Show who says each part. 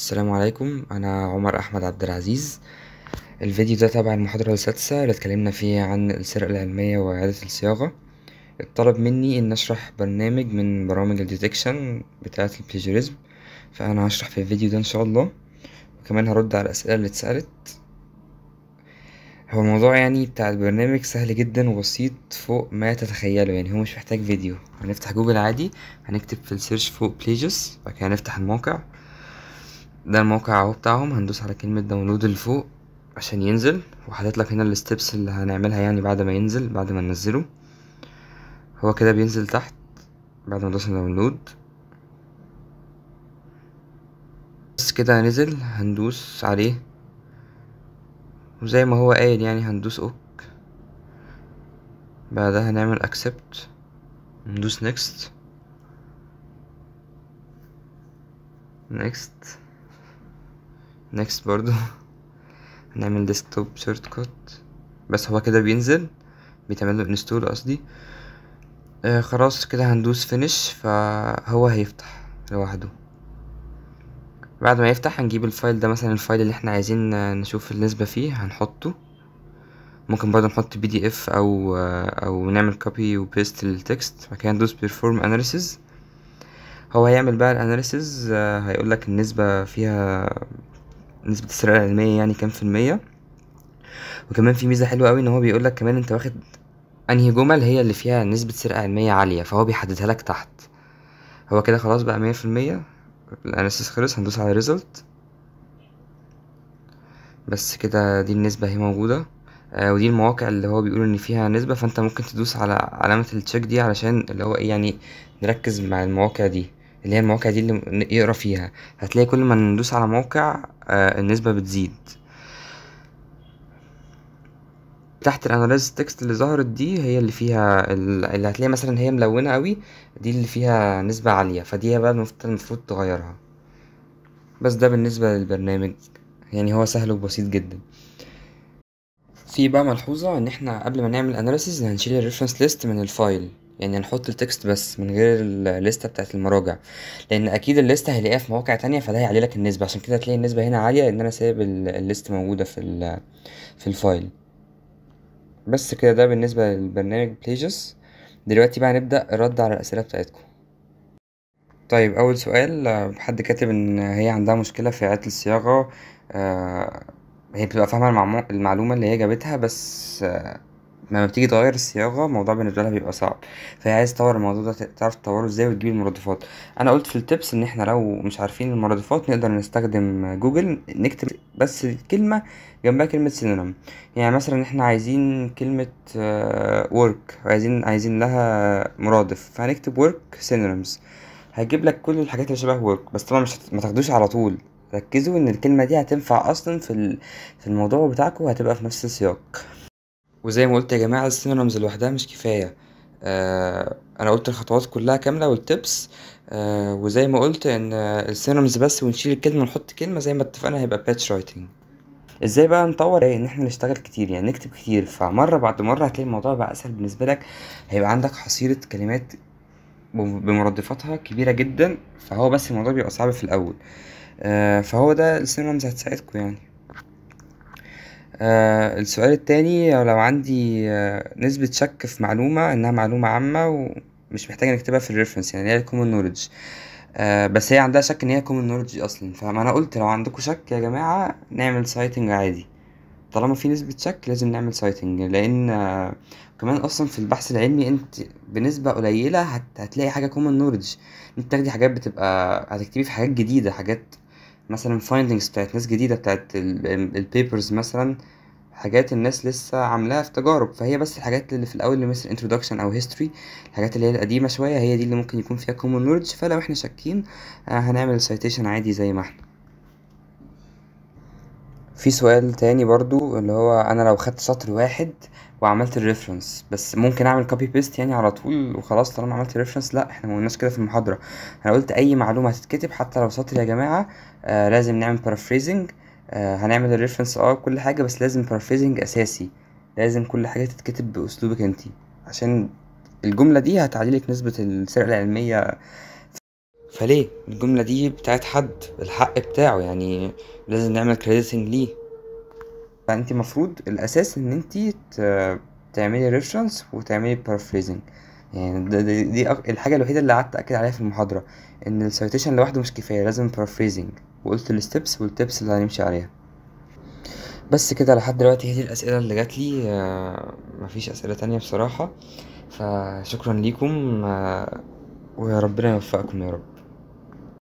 Speaker 1: السلام عليكم انا عمر احمد عبد العزيز الفيديو ده تبع المحاضرة السادسة اللي اتكلمنا فيها عن السرقة العلمية وإعادة الصياغة اتطلب مني ان اشرح برنامج من برامج الديتكشن بتاعة البليجيريزم فانا هشرح في الفيديو ده ان شاء الله وكمان هرد على الاسئلة اللي اتسألت هو الموضوع يعني بتاع البرنامج سهل جدا وبسيط فوق ما تتخيله يعني هو مش محتاج فيديو هنفتح جوجل عادي هنكتب في السيرش فوق بليجس بعد كده هنفتح الموقع ده الموقع اهو بتاعهم هندوس على كلمة داونلود اللي فوق عشان ينزل وحاطط لك هنا الستبس اللي هنعملها يعني بعد ما ينزل بعد ما ننزله هو كده بينزل تحت بعد ما ندوس على داونلود بس كده نزل هندوس عليه وزي ما هو قايل يعني هندوس اوك بعدها هنعمل اكسبت ندوس نيكست نيكست نيكست برضو هنعمل ديسكتوب شورت كات بس هو كده بينزل بيتعمل له انستول قصدي آه خلاص كده هندوس فينيش فهو هيفتح لوحده بعد ما يفتح هنجيب الفايل ده مثلا الفايل اللي احنا عايزين آه، نشوف النسبة فيه هنحطه ممكن برضه نحط بي دي اف او آه، او نعمل كوبي وبيست للتكست بعد كده ندوس بيرفورم اناليسيز هو هيعمل بقى الاناليسيز آه، هيقولك النسبة فيها نسبة السرقة العلمية يعني كام في المية وكمان في ميزة حلوة أوي إن هو بيقولك كمان أنت واخد أنهي جمل هي اللي فيها نسبة سرقة علمية عالية فهو بيحددها لك تحت هو كده خلاص بقى مية في المية الأناليسيس خلص هندوس على ريزلت بس كده دي النسبة هي موجودة آه ودي المواقع اللي هو بيقول ان فيها نسبة فانت ممكن تدوس على علامة التشيك دي علشان اللي هو ايه يعني نركز مع المواقع دي اللي هي المواقع دي اللي يقرا فيها هتلاقي كل ما ندوس على موقع آه، النسبة بتزيد تحت الاناليز تكست اللي ظهرت دي هي اللي فيها اللي هتلاقي مثلا هي ملونه قوي دي اللي فيها نسبه عاليه فدي بقى المفروض تغيرها بس ده بالنسبه للبرنامج يعني هو سهل وبسيط جدا في بقى ملحوظه ان احنا قبل ما نعمل اناليسيز هنشيل الريفرنس ليست من الفايل يعني نحط التكست بس من غير الليسته بتاعت المراجع لان اكيد الليسته هيلاقيها في مواقع تانية فده هيعلي لك النسبه عشان كده هتلاقي النسبه هنا عاليه لان انا سايب الليست موجوده في في الفايل بس كده ده بالنسبه للبرنامج بليجس دلوقتي بقى نبدا الرد على الاسئله بتاعتكم طيب اول سؤال حد كاتب ان هي عندها مشكله في اعاده الصياغه آه، هي بتبقى فاهمه المعلومه اللي هي جابتها بس آه، لما بتيجي تغير الصياغه الموضوع بالنسبه لها بيبقى صعب فهي عايز تطور الموضوع ده تعرف تطوره ازاي وتجيب المرادفات انا قلت في التبس ان احنا لو مش عارفين المرادفات نقدر نستخدم جوجل نكتب بس كلمه جنبها كلمه سينونيم يعني مثلا احنا عايزين كلمه ورك آه، عايزين عايزين لها مرادف فهنكتب ورك سينونيمز هيجيب لك كل الحاجات اللي شبه ورك بس طبعا مش ما تاخدوش على طول ركزوا ان الكلمه دي هتنفع اصلا في في الموضوع بتاعكم وهتبقى في نفس السياق وزي ما قلت يا جماعة السينارمز لوحدها مش كفاية آه انا قلت الخطوات كلها كاملة والتبس آه وزي ما قلت ان السينارمز بس ونشيل الكلمة ونحط كلمة زي ما اتفقنا هيبقى باتش رايتنج ازاي بقى نطور ايه ان احنا نشتغل كتير يعني نكتب كتير فمره بعد مره هتلاقي الموضوع بقى اسهل بالنسبه لك هيبقى عندك حصيله كلمات بمردفاتها كبيره جدا فهو بس الموضوع بيبقى صعب في الاول آه فهو ده السيناريوز هتساعدكم يعني آه السؤال التاني لو عندي آه نسبة شك في معلومة إنها معلومة عامة ومش محتاج نكتبها في الريفرنس يعني هي الكومن knowledge آه بس هي عندها شك إن هي كومن knowledge أصلا فما أنا قلت لو عندكم شك يا جماعة نعمل سايتنج عادي طالما في نسبة شك لازم نعمل سايتنج لأن آه كمان أصلا في البحث العلمي أنت بنسبة قليلة هت... هتلاقي حاجة كومن knowledge أنت بتاخدي حاجات بتبقى هتكتبي في حاجات جديدة حاجات مثلا فايندنجز بتاعت ناس جديدة بتاعت البيبرز مثلا حاجات الناس لسه عاملاها في تجارب فهي بس الحاجات اللي في الاول اللي مثل انترودكشن او هيستوري الحاجات اللي هي القديمه شويه هي دي اللي ممكن يكون فيها كومون نولج فلو احنا شاكين آه، هنعمل سايتيشن عادي زي ما احنا في سؤال تاني برضو اللي هو انا لو خدت سطر واحد وعملت الريفرنس بس ممكن اعمل كوبي بيست يعني على طول وخلاص طالما عملت الريفرنس لا احنا ما قلناش كده في المحاضره انا قلت اي معلومه هتتكتب حتى لو سطر يا جماعه آه لازم نعمل بارافريزنج آه هنعمل الريفرنس اه كل حاجه بس لازم بارافريزنج اساسي لازم كل حاجه تتكتب باسلوبك انت عشان الجمله دي هتعلي لك نسبه السرقه العلميه فليه الجملة دي بتاعت حد الحق بتاعه يعني لازم نعمل كريديتنج ليه فانت مفروض الاساس ان انت تعملي ريفرنس وتعملي بارافريزنج يعني دي, دي الحاجه الوحيده اللي قعدت اكد عليها في المحاضره ان السيتيشن لوحده مش كفايه لازم بارافريزنج وقلت الستبس والتبس اللي هنمشي عليها بس كده لحد دلوقتي هي دي الاسئله اللي جات لي آه، مفيش اسئله تانية بصراحه فشكرا ليكم آه، ربنا يوفقكم يا رب